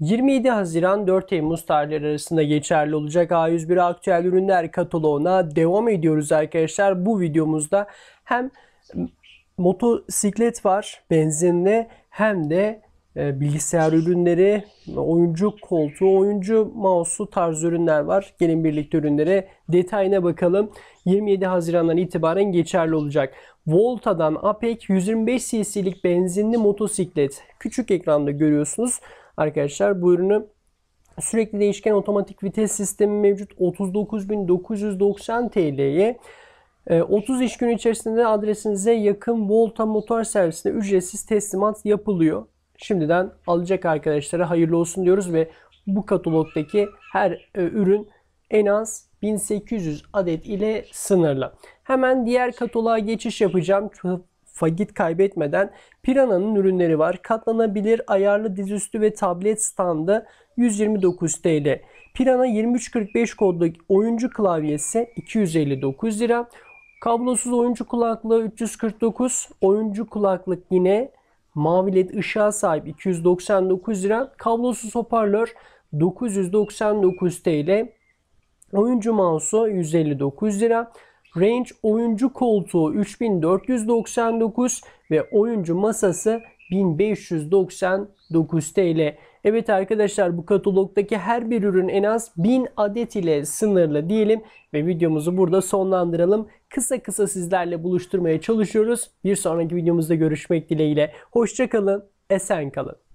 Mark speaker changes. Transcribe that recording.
Speaker 1: 27 Haziran 4 Temmuz tarihleri arasında geçerli olacak A101 aktüel ürünler kataloğuna devam ediyoruz arkadaşlar. Bu videomuzda hem motosiklet var benzinli hem de e, bilgisayar ürünleri, oyuncu koltuğu, oyuncu mouse'u tarz ürünler var. Gelin birlikte ürünlere detayına bakalım. 27 Haziran'dan itibaren geçerli olacak. Volta'dan APEC 125 cc'lik benzinli motosiklet. Küçük ekranda görüyorsunuz arkadaşlar bu ürünü sürekli değişken otomatik vites sistemi mevcut 39.990 TL'ye 30 iş günü içerisinde adresinize yakın Volta motor servisine ücretsiz teslimat yapılıyor. Şimdiden alacak arkadaşlara hayırlı olsun diyoruz ve bu katalogdaki her e, ürün en az 1800 adet ile sınırlı. Hemen diğer kataloğa geçiş yapacağım vakit kaybetmeden Pirana'nın ürünleri var. Katlanabilir ayarlı dizüstü ve tablet standı 129 TL. Pirana 2345 kodlu oyuncu klavyesi 259 lira. Kablosuz oyuncu kulaklığı 349. Oyuncu kulaklık yine mavi led ışığa sahip 299 lira. Kablosuz hoparlör 999 TL. Oyuncu mouse'u 159 lira. Range oyuncu koltuğu 3499 ve oyuncu masası 1599 TL. Evet arkadaşlar bu katalogdaki her bir ürün en az 1000 adet ile sınırlı diyelim ve videomuzu burada sonlandıralım. Kısa kısa sizlerle buluşturmaya çalışıyoruz. Bir sonraki videomuzda görüşmek dileğiyle. Hoşçakalın, esen kalın.